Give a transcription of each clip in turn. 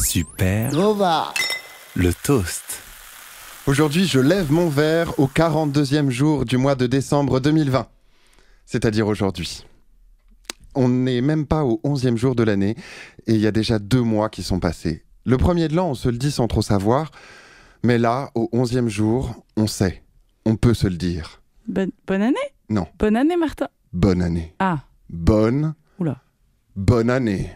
Super. Nova. Le toast. Aujourd'hui, je lève mon verre au 42e jour du mois de décembre 2020. C'est-à-dire aujourd'hui. On n'est même pas au 11e jour de l'année et il y a déjà deux mois qui sont passés. Le premier de l'an, on se le dit sans trop savoir, mais là, au 11e jour, on sait. On peut se le dire. Bonne, bonne année Non. Bonne année, Martin. Bonne année. Ah. Bonne. Oula. Bonne année.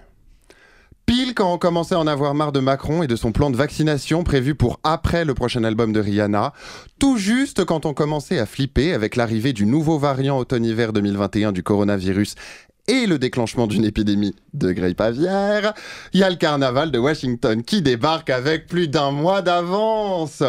Pile quand on commençait à en avoir marre de Macron et de son plan de vaccination prévu pour après le prochain album de Rihanna, tout juste quand on commençait à flipper avec l'arrivée du nouveau variant automne-hiver 2021 du coronavirus et le déclenchement d'une épidémie de grippe aviaire, il y a le carnaval de Washington qui débarque avec plus d'un mois d'avance.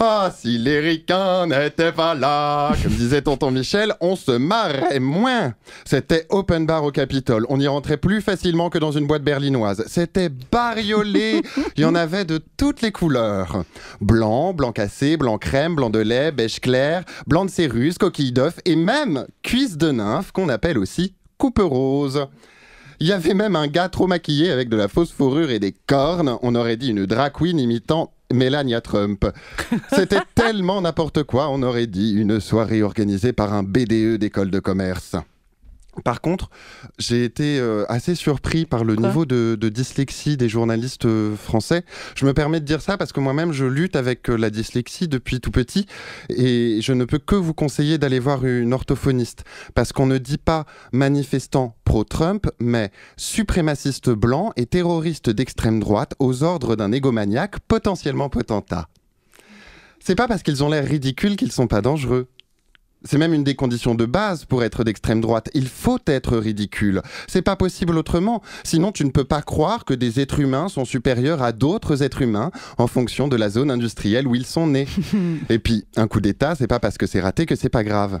Ah, si les ricains n'étaient pas là, comme disait tonton Michel, on se marrait moins. C'était open bar au Capitole. On y rentrait plus facilement que dans une boîte berlinoise. C'était bariolé. Il y en avait de toutes les couleurs. Blanc, blanc cassé, blanc crème, blanc de lait, beige clair, blanc de céruse, coquille d'œuf et même cuisse de nymphe qu'on appelle aussi coupe rose. Il y avait même un gars trop maquillé avec de la fausse fourrure et des cornes. On aurait dit une drag queen imitant Melania Trump. C'était tellement n'importe quoi, on aurait dit une soirée organisée par un BDE d'école de commerce. Par contre, j'ai été euh, assez surpris par le niveau de, dyslexie des journalistes euh, français. Je me permets de dire ça parce que moi-même, je lutte avec euh, la dyslexie depuis tout petit et je ne peux que vous conseiller d'aller voir une orthophoniste parce qu'on ne dit pas manifestant pro-Trump, mais suprémaciste blanc et terroriste d'extrême droite aux ordres d'un égomaniaque potentiellement potentat. C'est pas parce qu'ils ont l'air ridicules qu'ils sont pas dangereux. C'est même une des conditions de base pour être d'extrême droite. Il faut être ridicule. C'est pas possible autrement. Sinon, tu ne peux pas croire que des êtres humains sont supérieurs à d'autres êtres humains en fonction de la zone industrielle où ils sont nés. Et puis, un coup d'État, c'est pas parce que c'est raté que c'est pas grave.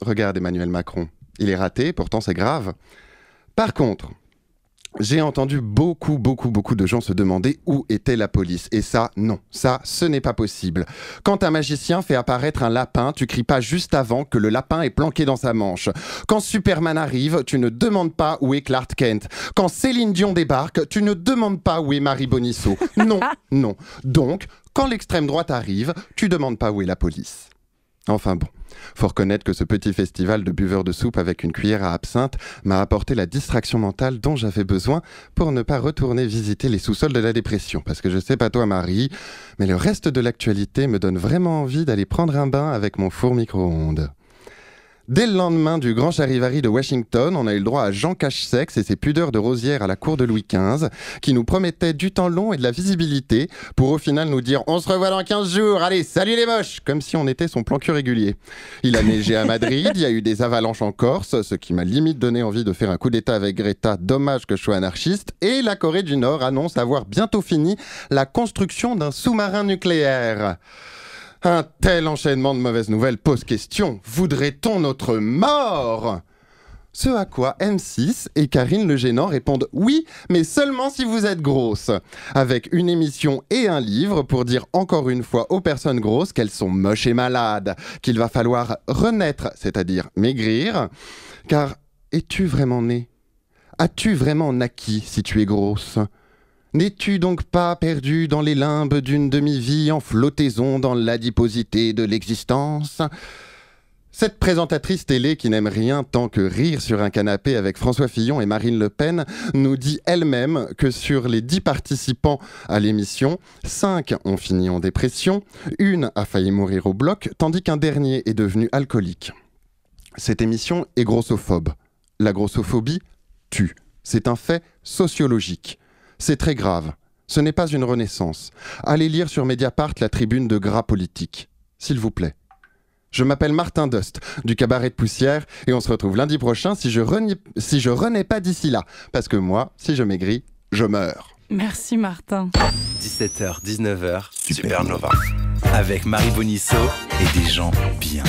Regarde Emmanuel Macron. Il est raté, pourtant c'est grave. Par contre, j'ai entendu beaucoup, beaucoup, beaucoup de gens se demander où était la police. Et ça, non, ça, ce n'est pas possible. Quand un magicien fait apparaître un lapin, tu cries pas juste avant que le lapin est planqué dans sa manche. Quand Superman arrive, tu ne demandes pas où est Clark Kent. Quand Céline Dion débarque, tu ne demandes pas où est Marie Bonisseau. Non, non. Donc, quand l'extrême droite arrive, tu demandes pas où est la police. Enfin bon, faut reconnaître que ce petit festival de buveurs de soupe avec une cuillère à absinthe m'a apporté la distraction mentale dont j'avais besoin pour ne pas retourner visiter les sous-sols de la dépression. Parce que je sais pas toi Marie, mais le reste de l'actualité me donne vraiment envie d'aller prendre un bain avec mon four micro-ondes. Dès le lendemain du grand charivari de Washington, on a eu le droit à Jean cache et ses pudeurs de rosière à la cour de Louis XV, qui nous promettaient du temps long et de la visibilité, pour au final nous dire On se revoit dans 15 jours, allez, salut les moches Comme si on était son plan cul régulier. Il a neigé à Madrid, il y a eu des avalanches en Corse, ce qui m'a limite donné envie de faire un coup d'État avec Greta, dommage que je sois anarchiste, et la Corée du Nord annonce avoir bientôt fini la construction d'un sous-marin nucléaire. Un tel enchaînement de mauvaises nouvelles pose question. Voudrait-on notre mort ce à quoi M6 et Karine Le Génant répondent oui, mais seulement si vous êtes grosse. Avec une émission et un livre pour dire encore une fois aux personnes grosses qu'elles sont moches et malades, qu'il va falloir renaître, c'est-à-dire maigrir. Car es-tu vraiment né As-tu vraiment naquis si tu es grosse N'es-tu donc pas perdu dans les limbes d'une demi-vie en flottaison dans l'adiposité de l'existence cette présentatrice télé qui n'aime rien tant que rire sur un canapé avec François Fillon et Marine Le Pen nous dit elle-même que sur les dix participants à l'émission, cinq ont fini en dépression, une a failli mourir au bloc, tandis qu'un dernier est devenu alcoolique. Cette émission est grossophobe. La grossophobie tue. C'est un fait sociologique. C'est très grave. Ce n'est pas une renaissance. Allez lire sur Mediapart la tribune de Gras Politique. S'il vous plaît. Je m'appelle Martin Dust, du cabaret de poussière, et on se retrouve lundi prochain si je, si je renais pas d'ici là. Parce que moi, si je maigris, je meurs. Merci Martin. 17h, 19h, Supernova. Avec Marie Bonisso et des gens bien.